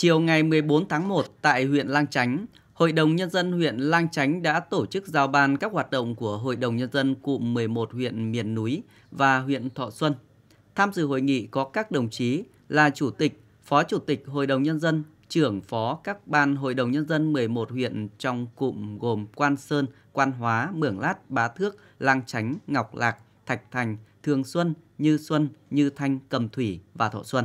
Chiều ngày 14 tháng 1 tại huyện Lang Chánh, Hội đồng Nhân dân huyện Lang Chánh đã tổ chức giao ban các hoạt động của Hội đồng Nhân dân cụm 11 huyện miền núi và huyện Thọ Xuân. Tham dự hội nghị có các đồng chí là Chủ tịch, Phó Chủ tịch Hội đồng Nhân dân, trưởng phó các ban Hội đồng Nhân dân 11 huyện trong cụm gồm Quan Sơn, Quan Hóa, Mường Lát, Bá Thước, Lang Chánh, Ngọc Lạc, Thạch Thành, Thường Xuân, Như Xuân, Như Thanh, Cầm Thủy và Thọ Xuân.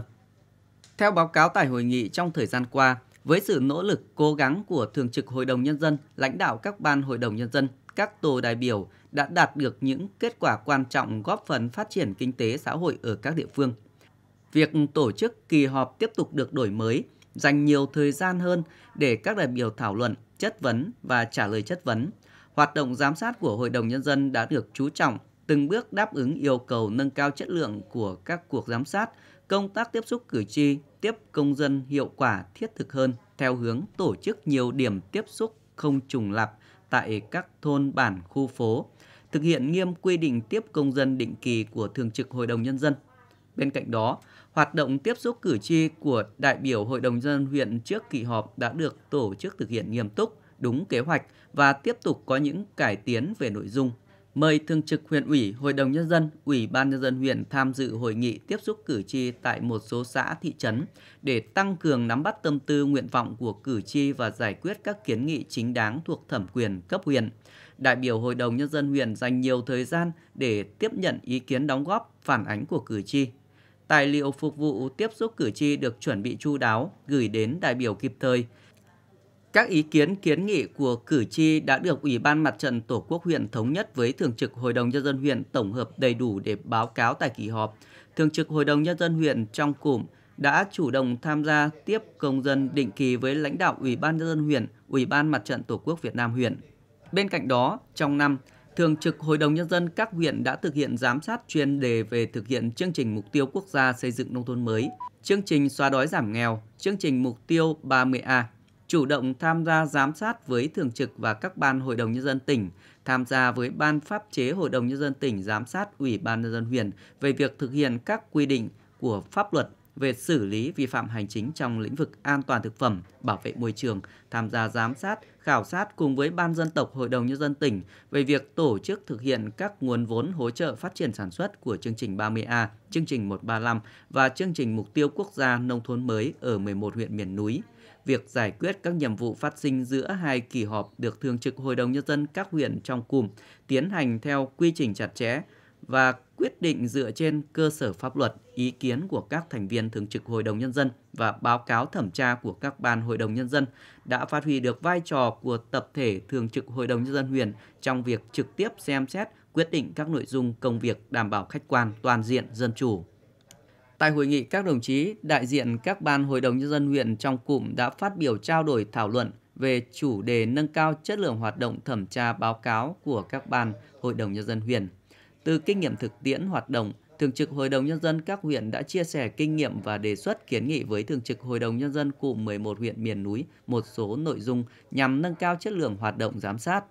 Theo báo cáo tại hội nghị trong thời gian qua, với sự nỗ lực cố gắng của Thường trực Hội đồng Nhân dân, lãnh đạo các ban Hội đồng Nhân dân, các tổ đại biểu đã đạt được những kết quả quan trọng góp phần phát triển kinh tế xã hội ở các địa phương. Việc tổ chức kỳ họp tiếp tục được đổi mới, dành nhiều thời gian hơn để các đại biểu thảo luận, chất vấn và trả lời chất vấn. Hoạt động giám sát của Hội đồng Nhân dân đã được chú trọng, từng bước đáp ứng yêu cầu nâng cao chất lượng của các cuộc giám sát – công tác tiếp xúc cử tri, tiếp công dân hiệu quả thiết thực hơn theo hướng tổ chức nhiều điểm tiếp xúc không trùng lặp tại các thôn bản khu phố, thực hiện nghiêm quy định tiếp công dân định kỳ của Thường trực Hội đồng Nhân dân. Bên cạnh đó, hoạt động tiếp xúc cử tri của đại biểu Hội đồng dân huyện trước kỳ họp đã được tổ chức thực hiện nghiêm túc, đúng kế hoạch và tiếp tục có những cải tiến về nội dung, mời Thường trực huyện ủy, Hội đồng Nhân dân, Ủy ban Nhân dân huyện tham dự hội nghị tiếp xúc cử tri tại một số xã, thị trấn để tăng cường nắm bắt tâm tư, nguyện vọng của cử tri và giải quyết các kiến nghị chính đáng thuộc thẩm quyền cấp huyện. Đại biểu Hội đồng Nhân dân huyện dành nhiều thời gian để tiếp nhận ý kiến đóng góp, phản ánh của cử tri. Tài liệu phục vụ tiếp xúc cử tri được chuẩn bị chu đáo, gửi đến đại biểu kịp thời, các ý kiến kiến nghị của cử tri đã được Ủy ban Mặt trận Tổ quốc huyện thống nhất với Thường trực Hội đồng Nhân dân huyện tổng hợp đầy đủ để báo cáo tại kỳ họp. Thường trực Hội đồng Nhân dân huyện trong cụm đã chủ động tham gia tiếp công dân định kỳ với lãnh đạo Ủy ban Nhân dân huyện, Ủy ban Mặt trận Tổ quốc Việt Nam huyện. Bên cạnh đó, trong năm, Thường trực Hội đồng Nhân dân các huyện đã thực hiện giám sát chuyên đề về thực hiện chương trình mục tiêu quốc gia xây dựng nông thôn mới, chương trình xóa đói giảm nghèo, chương trình mục tiêu 30A chủ động tham gia giám sát với thường trực và các ban Hội đồng Nhân dân tỉnh, tham gia với Ban Pháp chế Hội đồng Nhân dân tỉnh giám sát Ủy ban Nhân dân huyện về việc thực hiện các quy định của pháp luật về xử lý vi phạm hành chính trong lĩnh vực an toàn thực phẩm, bảo vệ môi trường, tham gia giám sát, khảo sát cùng với Ban dân tộc Hội đồng Nhân dân tỉnh về việc tổ chức thực hiện các nguồn vốn hỗ trợ phát triển sản xuất của chương trình 30A, chương trình 135 và chương trình Mục tiêu Quốc gia Nông thôn mới ở 11 huyện miền núi. Việc giải quyết các nhiệm vụ phát sinh giữa hai kỳ họp được Thường trực Hội đồng Nhân dân các huyện trong cụm tiến hành theo quy trình chặt chẽ, và quyết định dựa trên cơ sở pháp luật, ý kiến của các thành viên thường trực Hội đồng Nhân dân và báo cáo thẩm tra của các ban Hội đồng Nhân dân đã phát huy được vai trò của tập thể thường trực Hội đồng Nhân dân huyện trong việc trực tiếp xem xét quyết định các nội dung công việc đảm bảo khách quan toàn diện dân chủ. Tại hội nghị, các đồng chí đại diện các ban Hội đồng Nhân dân huyện trong cụm đã phát biểu trao đổi thảo luận về chủ đề nâng cao chất lượng hoạt động thẩm tra báo cáo của các ban Hội đồng Nhân dân huyện từ kinh nghiệm thực tiễn hoạt động, Thường trực Hội đồng Nhân dân các huyện đã chia sẻ kinh nghiệm và đề xuất kiến nghị với Thường trực Hội đồng Nhân dân cụm 11 huyện miền núi một số nội dung nhằm nâng cao chất lượng hoạt động giám sát,